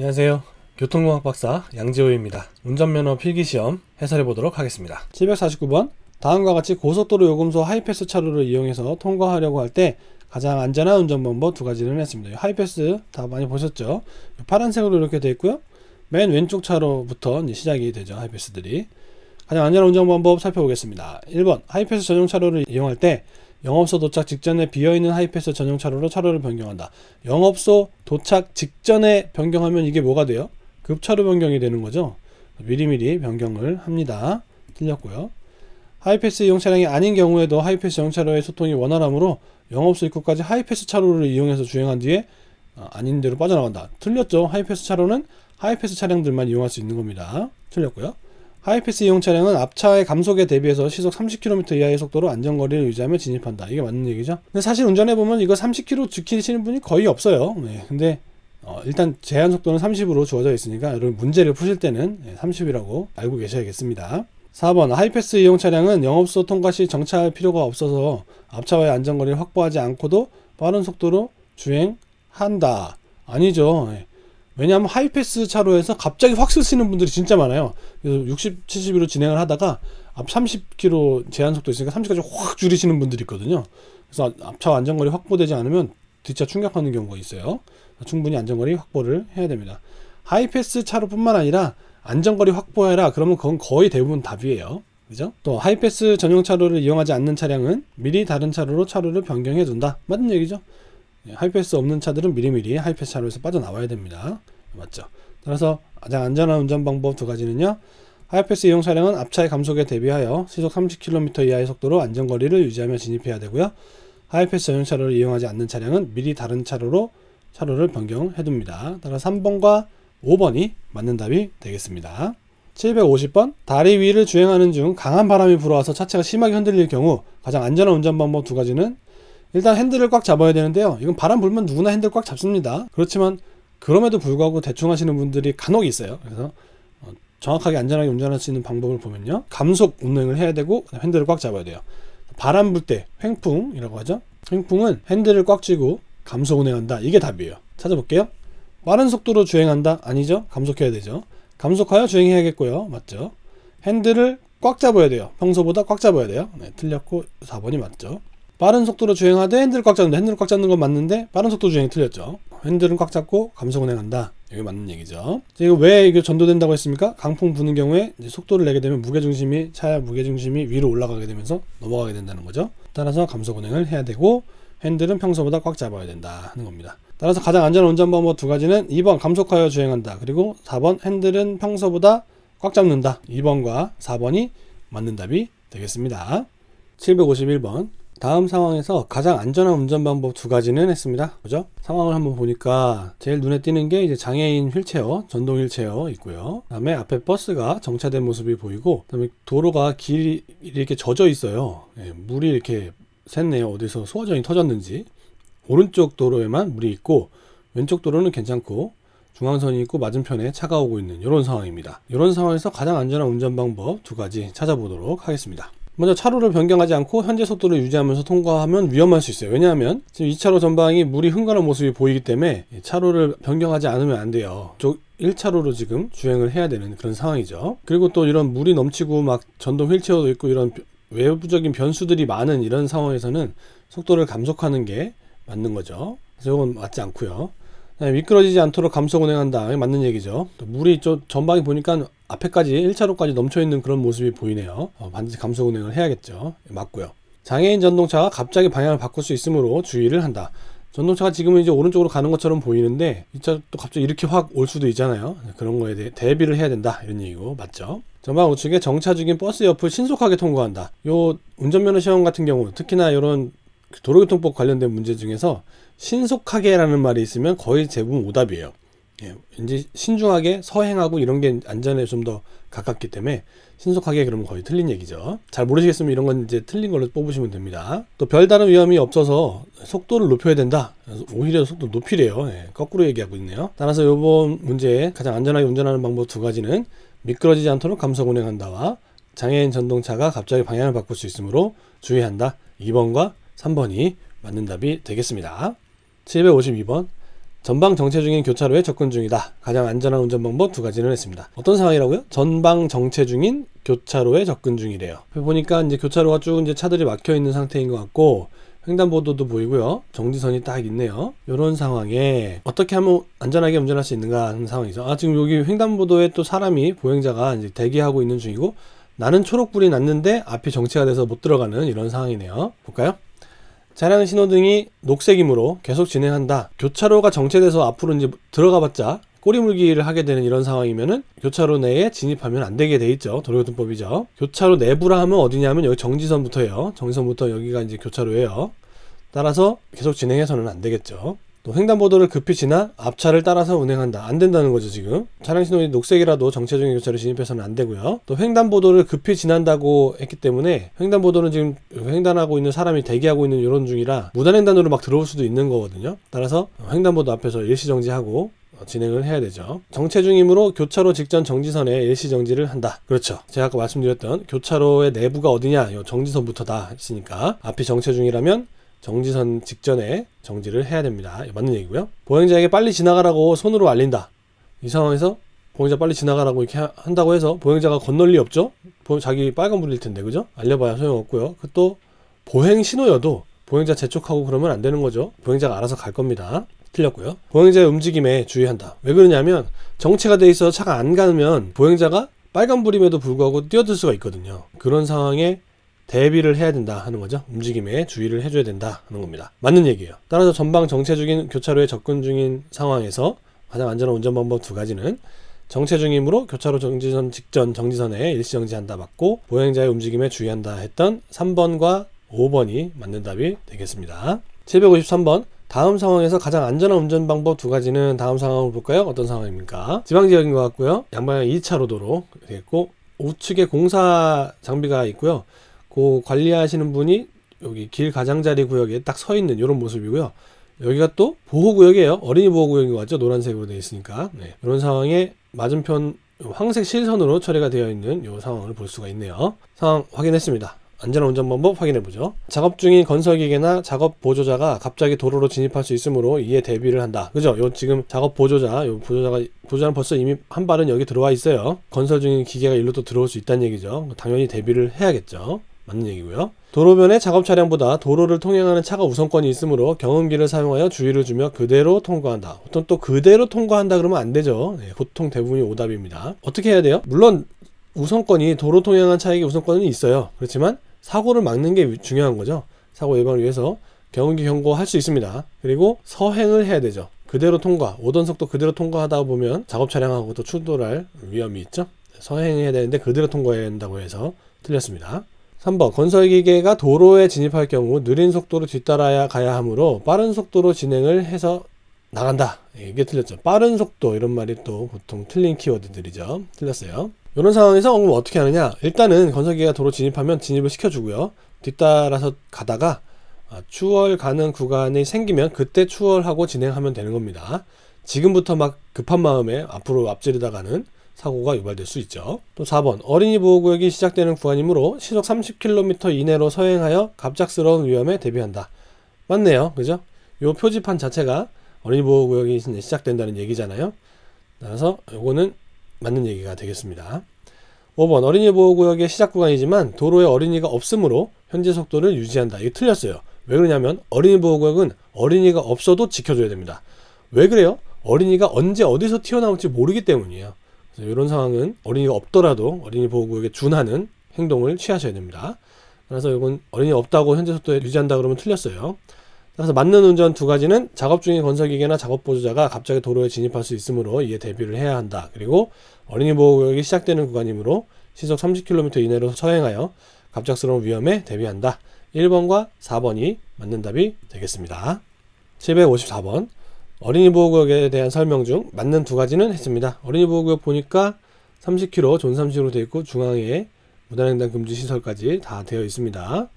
안녕하세요. 교통공학 박사 양지호입니다. 운전면허 필기시험 해설해 보도록 하겠습니다. 749번 다음과 같이 고속도로 요금소 하이패스 차로를 이용해서 통과하려고 할 때 가장 안전한 운전 방법 두 가지를 했습니다. 하이패스 다 많이 보셨죠? 파란색으로 이렇게 되어 있고요. 맨 왼쪽 차로부터 시작이 되죠. 하이패스들이. 가장 안전한 운전 방법 살펴보겠습니다. 1번 하이패스 전용 차로를 이용할 때 영업소 도착 직전에 비어있는 하이패스 전용 차로로 차로를 변경한다. 영업소 도착 직전에 변경하면 이게 뭐가 돼요? 급차로 변경이 되는 거죠. 미리미리 변경을 합니다. 틀렸고요. 하이패스 이용 차량이 아닌 경우에도 하이패스 이용 차로의 소통이 원활하므로 영업소 입구까지 하이패스 차로를 이용해서 주행한 뒤에 어, 아닌 대로 빠져나간다. 틀렸죠. 하이패스 차로는 하이패스 차량들만 이용할 수 있는 겁니다. 틀렸고요. 하이패스 이용 차량은 앞차의 감속에 대비해서 시속 30km 이하의 속도로 안전거리를 유지하며 진입한다. 이게 맞는 얘기죠. 근데 사실 운전해보면 이거 30km 지키시는 분이 거의 없어요. 네. 근데 어, 일단 제한 속도는 30으로 주어져 있으니까 여러분 문제를 푸실 때는 30이라고 알고 계셔야겠습니다. 4번 하이패스 이용 차량은 영업소 통과 시 정차할 필요가 없어서 앞차와의 안전거리를 확보하지 않고도 빠른 속도로 주행한다. 아니죠. 네. 왜냐하면 하이패스 차로에서 갑자기 확 쓰시는 분들이 진짜 많아요. 그래서 60, 70으로 진행을 하다가 앞 30km 제한 속도 있으니까 30까지 확 줄이시는 분들이 있거든요. 그래서 앞차 안전거리 확보되지 않으면 뒷차 충격하는 경우가 있어요. 충분히 안전거리 확보를 해야 됩니다. 하이패스 차로뿐만 아니라 안전거리 확보해라. 그러면 그건 거의 대부분 답이에요. 그죠? 또 하이패스 전용 차로를 이용하지 않는 차량은 미리 다른 차로로 차로를 변경해 둔다. 맞는 얘기죠. 예, 하이패스 없는 차들은 미리미리 하이패스 차로에서 빠져나와야 됩니다. 맞죠? 따라서 가장 안전한 운전 방법 두 가지는요. 하이패스 이용 차량은 앞차의 감속에 대비하여 시속 30km 이하의 속도로 안전거리를 유지하며 진입해야 되고요. 하이패스 전용 차로를 이용하지 않는 차량은 미리 다른 차로로 차로를 변경해둡니다. 따라서 3번과 5번이 맞는 답이 되겠습니다. 750번 다리 위를 주행하는 중 강한 바람이 불어와서 차체가 심하게 흔들릴 경우 가장 안전한 운전 방법 두 가지는 일단 핸들을 꽉 잡아야 되는데요. 이건 바람 불면 누구나 핸들 꽉 잡습니다. 그렇지만 그럼에도 불구하고 대충 하시는 분들이 간혹 있어요. 그래서 어, 정확하게 안전하게 운전할 수 있는 방법을 보면요. 감속 운행을 해야 되고 핸들을 꽉 잡아야 돼요. 바람 불 때 횡풍이라고 하죠. 횡풍은 핸들을 꽉 쥐고 감속 운행한다. 이게 답이에요. 찾아볼게요. 빠른 속도로 주행한다? 아니죠. 감속해야 되죠. 감속하여 주행해야겠고요. 맞죠? 핸들을 꽉 잡아야 돼요. 평소보다 꽉 잡아야 돼요. 네, 틀렸고 4번이 맞죠. 빠른 속도로 주행하되 핸들을 꽉 잡는다. 핸들을 꽉 잡는 건 맞는데 빠른 속도 주행이 틀렸죠. 핸들은 꽉 잡고 감속운행한다. 이게 맞는 얘기죠. 이거 왜 이게 전도된다고 했습니까? 강풍 부는 경우에 속도를 내게 되면 무게중심이 차야 무게중심이 위로 올라가게 되면서 넘어가게 된다는 거죠. 따라서 감속운행을 해야 되고 핸들은 평소보다 꽉 잡아야 된다 하는 겁니다. 따라서 가장 안전한 운전 방법 두 가지는 2번 감속하여 주행한다. 그리고 4번 핸들은 평소보다 꽉 잡는다. 2번과 4번이 맞는 답이 되겠습니다. 751번 다음 상황에서 가장 안전한 운전 방법 두 가지는 했습니다. 그죠? 상황을 한번 보니까 제일 눈에 띄는 게 이제 장애인 휠체어, 전동 휠체어 있고요. 그다음에 앞에 버스가 정차된 모습이 보이고, 그다음에 도로가 길이 이렇게 젖어 있어요. 예, 물이 이렇게 샜네요. 어디서 소화전이 터졌는지. 오른쪽 도로에만 물이 있고, 왼쪽 도로는 괜찮고, 중앙선이 있고 맞은편에 차가 오고 있는 이런 상황입니다. 이런 상황에서 가장 안전한 운전 방법 두 가지 찾아보도록 하겠습니다. 먼저 차로를 변경하지 않고 현재 속도를 유지하면서 통과하면 위험할 수 있어요. 왜냐하면 지금 2차로 전방이 물이 흥건한 모습이 보이기 때문에 차로를 변경하지 않으면 안 돼요. 1차로로 지금 주행을 해야 되는 그런 상황이죠. 그리고 또 이런 물이 넘치고 막 전동 휠체어도 있고 이런 외부적인 변수들이 많은 이런 상황에서는 속도를 감속하는 게 맞는 거죠. 그래서 이건 맞지 않고요. 네, 미끄러지지 않도록 감속 운행한다. 맞는 얘기죠. 물이 저, 전방에 보니까 앞에까지 1차로까지 넘쳐있는 그런 모습이 보이네요. 어, 반드시 감속 운행을 해야겠죠. 예, 맞고요. 장애인 전동차가 갑자기 방향을 바꿀 수 있으므로 주의를 한다. 전동차가 지금은 이제 오른쪽으로 가는 것처럼 보이는데 이차또 갑자기 이렇게 확 올 수도 있잖아요. 네, 그런 거에 대해 대비를 해야 된다 이런 얘기고 맞죠? 전방 우측에 정차 중인 버스 옆을 신속하게 통과한다. 요 운전면허 시험 같은 경우 특히나 이런 그 도로교통법 관련된 문제 중에서 신속하게라는 말이 있으면 거의 대부분 오답이에요. 예, 왠지 신중하게 서행하고 이런 게 안전에 좀 더 가깝기 때문에 신속하게 그러면 거의 틀린 얘기죠. 잘 모르시겠으면 이런 건 이제 틀린 걸로 뽑으시면 됩니다. 또 별다른 위험이 없어서 속도를 높여야 된다. 오히려 속도 높이래요. 예, 거꾸로 얘기하고 있네요. 따라서 이번 문제에 가장 안전하게 운전하는 방법 두 가지는 미끄러지지 않도록 감속 운행한다와 장애인 전동차가 갑자기 방향을 바꿀 수 있으므로 주의한다. 2번과 3번이 맞는 답이 되겠습니다. 752번 전방 정체 중인 교차로에 접근 중이다. 가장 안전한 운전 방법 두 가지를 했습니다. 어떤 상황이라고요? 전방 정체 중인 교차로에 접근 중이래요. 보니까 이제 교차로가 쭉 이제 차들이 막혀 있는 상태인 것 같고 횡단보도도 보이고요. 정지선이 딱 있네요. 이런 상황에 어떻게 하면 안전하게 운전할 수 있는가 하는 상황이죠. 아 지금 여기 횡단보도에 또 사람이 보행자가 이제 대기하고 있는 중이고 나는 초록불이 났는데 앞이 정체가 돼서 못 들어가는 이런 상황이네요. 볼까요? 차량 신호등이 녹색이므로 계속 진행한다. 교차로가 정체돼서 앞으로 이제 들어가봤자 꼬리물기를 하게 되는 이런 상황이면은 교차로 내에 진입하면 안 되게 돼 있죠. 도로교통법이죠. 교차로 내부라 하면 어디냐면 여기 정지선부터예요. 정지선부터 여기가 이제 교차로예요. 따라서 계속 진행해서는 안 되겠죠. 또 횡단보도를 급히 지나 앞차를 따라서 운행한다. 안 된다는 거죠, 지금. 차량 신호이 녹색이라도 정체 중인 교차를 진입해서는 안 되고요. 또 횡단보도를 급히 지난다고 했기 때문에 횡단보도는 지금 횡단하고 있는 사람이 대기하고 있는 이런 중이라 무단횡단으로 막 들어올 수도 있는 거거든요. 따라서 횡단보도 앞에서 일시정지하고 진행을 해야 되죠. 정체 중이므로 교차로 직전 정지선에 일시 정지를 한다. 그렇죠. 제가 아까 말씀드렸던 교차로의 내부가 어디냐, 요 정지선부터다 했으니까 앞이 정체 중이라면 정지선 직전에 정지를 해야 됩니다. 맞는 얘기고요. 보행자에게 빨리 지나가라고 손으로 알린다. 이 상황에서 보행자 빨리 지나가라고 이렇게 한다고 해서 보행자가 건널 리 없죠. 자기 빨간불일 텐데 그죠? 알려봐야 소용없고요. 그 또 보행 신호여도 보행자 재촉하고 그러면 안 되는 거죠. 보행자가 알아서 갈 겁니다. 틀렸고요. 보행자의 움직임에 주의한다. 왜 그러냐면 정체가 돼 있어 차가 안 가면 보행자가 빨간불임에도 불구하고 뛰어들 수가 있거든요. 그런 상황에 대비를 해야 된다 하는 거죠. 움직임에 주의를 해줘야 된다 하는 겁니다. 맞는 얘기예요. 따라서 전방 정체 중인 교차로에 접근 중인 상황에서 가장 안전한 운전 방법 두 가지는 정체 중이므로 교차로 정지선 직전 정지선에 일시 정지한다 맞고 보행자의 움직임에 주의한다 했던 3번과 5번이 맞는 답이 되겠습니다. 753번 다음 상황에서 가장 안전한 운전 방법 두 가지는 다음 상황을 볼까요? 어떤 상황입니까? 지방 지역인 것 같고요. 양방향 2차 로도로 되겠고 우측에 공사 장비가 있고요. 그 관리하시는 분이 여기 길 가장자리 구역에 딱 서 있는 이런 모습이고요. 여기가 또 보호구역이에요. 어린이 보호구역이 왔죠. 노란색으로 되어 있으니까. 네. 이런 상황에 맞은편 황색 실선으로 처리가 되어 있는 이 상황을 볼 수가 있네요. 상황 확인했습니다. 안전 운전 방법 확인해 보죠. 작업 중인 건설기계나 작업 보조자가 갑자기 도로로 진입할 수 있으므로 이에 대비를 한다. 그죠? 요 지금 작업 보조자, 요 보조자가 보조자는 벌써 이미 한 발은 여기 들어와 있어요. 건설 중인 기계가 일로 또 들어올 수 있다는 얘기죠. 당연히 대비를 해야겠죠. 맞는 얘기고요. 도로변에 작업 차량보다 도로를 통행하는 차가 우선권이 있으므로 경음기를 사용하여 주의를 주며 그대로 통과한다. 보통 또 그대로 통과한다 그러면 안 되죠. 네, 보통 대부분이 오답입니다. 어떻게 해야 돼요? 물론 우선권이 도로 통행한 차에게 우선권은 있어요. 그렇지만 사고를 막는 게 중요한 거죠. 사고 예방을 위해서 경음기 경고할 수 있습니다. 그리고 서행을 해야 되죠. 그대로 통과, 오던 속도 그대로 통과하다 보면 작업 차량하고 도 충돌할 위험이 있죠. 네, 서행해야 되는데 그대로 통과해야 된다고 해서 틀렸습니다. 3번 건설기계가 도로에 진입할 경우 느린 속도로 뒤따라야 가야 하므로 빠른 속도로 진행을 해서 나간다 예, 이게 틀렸죠 빠른 속도 이런 말이 또 보통 틀린 키워드들이죠 틀렸어요 이런 상황에서 어, 그럼 어떻게 하느냐 일단은 건설기계가 도로 진입하면 진입을 시켜주고요 뒤따라서 가다가 아, 추월 가능 구간이 생기면 그때 추월하고 진행하면 되는 겁니다 지금부터 막 급한 마음에 앞으로 앞지르다가는 사고가 유발될 수 있죠. 또 4번 어린이 보호구역이 시작되는 구간이므로 시속 30km 이내로 서행하여 갑작스러운 위험에 대비한다. 맞네요. 그죠? 요 표지판 자체가 어린이 보호구역이 시작된다는 얘기잖아요. 따라서 요거는 맞는 얘기가 되겠습니다. 5번 어린이 보호구역의 시작 구간이지만 도로에 어린이가 없으므로 현재 속도를 유지한다. 이게 틀렸어요. 왜 그러냐면 어린이 보호구역은 어린이가 없어도 지켜줘야 됩니다. 왜 그래요? 어린이가 언제 어디서 튀어나올지 모르기 때문이에요. 네, 이런 상황은 어린이가 없더라도 어린이 보호구역에 준하는 행동을 취하셔야 됩니다. 그래서 이건 어린이 없다고 현재 속도에 유지한다 그러면 틀렸어요. 따라서 맞는 운전 두 가지는 작업 중인 건설기계나 작업보조자가 갑자기 도로에 진입할 수 있으므로 이에 대비를 해야 한다. 그리고 어린이 보호구역이 시작되는 구간이므로 시속 30km 이내로 서행하여 갑작스러운 위험에 대비한다. 1번과 4번이 맞는 답이 되겠습니다. 754번 어린이 보호구역에 대한 설명 중 맞는 두 가지는 했습니다. 어린이 보호구역 보니까 30km 존삼시로 되어 있고 중앙에 무단횡단 금지 시설까지 다 되어 있습니다.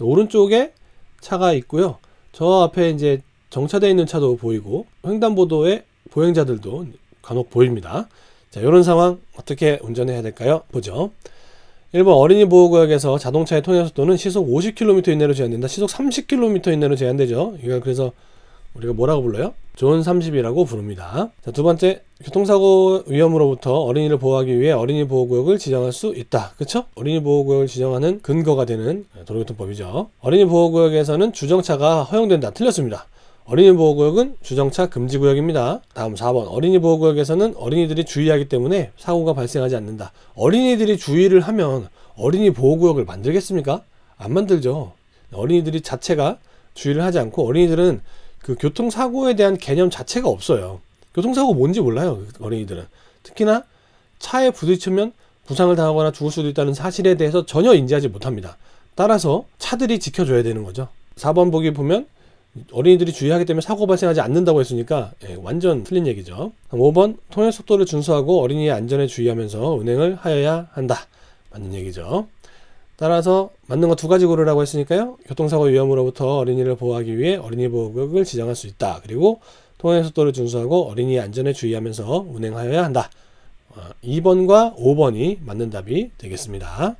오른쪽에 차가 있고요. 저 앞에 이제 정차되어 있는 차도 보이고 횡단보도에 보행자들도 간혹 보입니다. 자, 이런 상황 어떻게 운전해야 될까요? 보죠. 1번 어린이 보호구역에서 자동차의 통행속도는 시속 50km 이내로 제한된다. 시속 30km 이내로 제한되죠. 이거 그래서 우리가 뭐라고 불러요? 존 30이라고 부릅니다. 자, 두 번째, 교통사고 위험으로부터 어린이를 보호하기 위해 어린이 보호구역을 지정할 수 있다. 그쵸? 어린이 보호구역을 지정하는 근거가 되는 예, 도로교통법이죠. 어린이 보호구역에서는 주정차가 허용된다. 틀렸습니다. 어린이 보호구역은 주정차 금지 구역입니다. 다음 4번 어린이 보호구역에서는 어린이들이 주의하기 때문에 사고가 발생하지 않는다. 어린이들이 주의를 하면 어린이 보호구역을 만들겠습니까? 안 만들죠. 어린이들이 자체가 주의를 하지 않고 어린이들은 그 교통사고에 대한 개념 자체가 없어요. 교통사고 뭔지 몰라요. 어린이들은. 특히나 차에 부딪히면 부상을 당하거나 죽을 수도 있다는 사실에 대해서 전혀 인지하지 못합니다. 따라서 차들이 지켜줘야 되는 거죠. 4번 보기 보면 어린이들이 주의하기 때문에 사고 발생하지 않는다고 했으니까 예, 완전 틀린 얘기죠. 5번 통행 속도를 준수하고 어린이의 안전에 주의하면서 운행을 하여야 한다. 맞는 얘기죠. 따라서 맞는 거 두 가지 고르라고 했으니까요. 교통사고 위험으로부터 어린이를 보호하기 위해 어린이 보호구역을 지정할 수 있다. 그리고 통행속도를 준수하고 어린이 안전에 주의하면서 운행하여야 한다. 2번과 어, 5번이 맞는 답이 되겠습니다.